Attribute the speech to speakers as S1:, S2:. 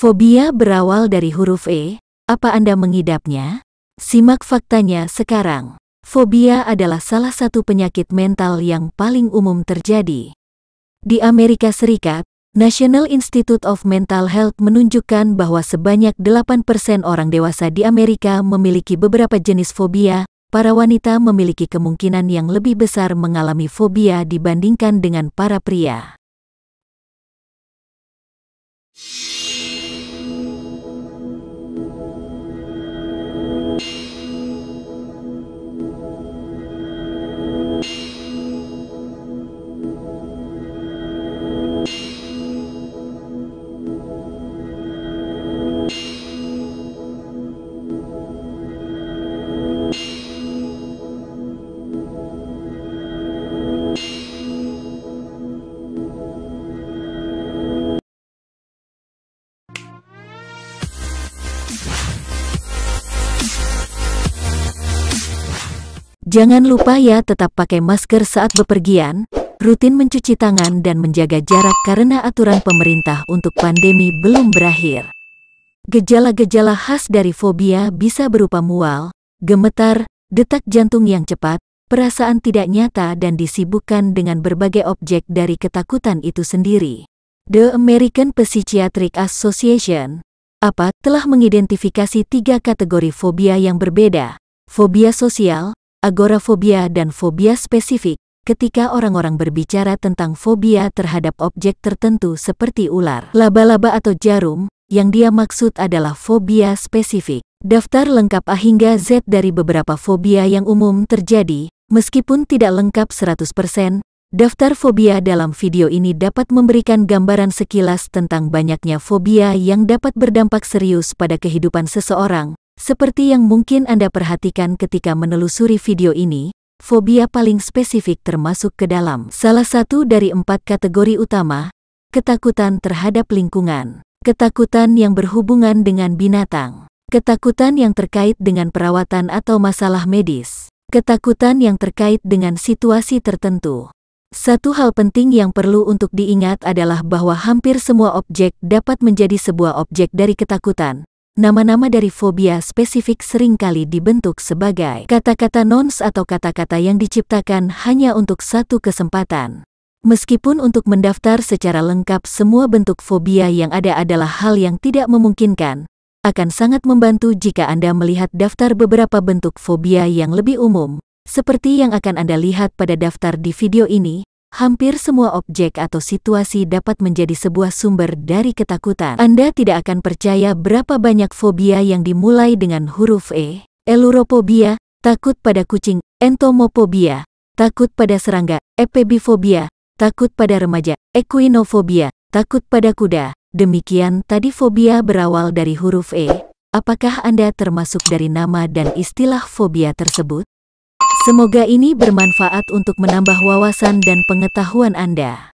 S1: Fobia berawal dari huruf E, apa Anda mengidapnya? Simak faktanya sekarang. Fobia adalah salah satu penyakit mental yang paling umum terjadi. Di Amerika Serikat, National Institute of Mental Health menunjukkan bahwa sebanyak 8% orang dewasa di Amerika memiliki beberapa jenis fobia. Para wanita memiliki kemungkinan yang lebih besar mengalami fobia dibandingkan dengan para pria. Jangan lupa ya tetap pakai masker saat bepergian, rutin mencuci tangan dan menjaga jarak karena aturan pemerintah untuk pandemi belum berakhir. Gejala-gejala khas dari fobia bisa berupa mual, gemetar, detak jantung yang cepat, perasaan tidak nyata dan disibukkan dengan berbagai objek dari ketakutan itu sendiri. The American Psychiatric Association APA telah mengidentifikasi tiga kategori fobia yang berbeda, fobia sosial, agorafobia dan fobia spesifik ketika orang-orang berbicara tentang fobia terhadap objek tertentu seperti ular, laba-laba atau jarum, yang dia maksud adalah fobia spesifik. Daftar lengkap A hingga Z dari beberapa fobia yang umum terjadi, meskipun tidak lengkap 100%, daftar fobia dalam video ini dapat memberikan gambaran sekilas tentang banyaknya fobia yang dapat berdampak serius pada kehidupan seseorang, seperti yang mungkin Anda perhatikan ketika menelusuri video ini, fobia paling spesifik termasuk ke dalam salah satu dari empat kategori utama, ketakutan terhadap lingkungan, ketakutan yang berhubungan dengan binatang, ketakutan yang terkait dengan perawatan atau masalah medis, ketakutan yang terkait dengan situasi tertentu. Satu hal penting yang perlu untuk diingat adalah bahwa hampir semua objek dapat menjadi sebuah objek dari ketakutan, nama-nama dari fobia spesifik seringkali dibentuk sebagai kata-kata nons atau kata-kata yang diciptakan hanya untuk satu kesempatan. Meskipun untuk mendaftar secara lengkap semua bentuk fobia yang ada adalah hal yang tidak memungkinkan, akan sangat membantu jika Anda melihat daftar beberapa bentuk fobia yang lebih umum, seperti yang akan Anda lihat pada daftar di video ini, Hampir semua objek atau situasi dapat menjadi sebuah sumber dari ketakutan. Anda tidak akan percaya berapa banyak fobia yang dimulai dengan huruf E. Elurophobia, takut pada kucing, Entomophobia, takut pada serangga, Epibifobia, takut pada remaja, Equinophobia, takut pada kuda. Demikian tadi fobia berawal dari huruf E. Apakah Anda termasuk dari nama dan istilah fobia tersebut? Semoga ini bermanfaat untuk menambah wawasan dan pengetahuan Anda.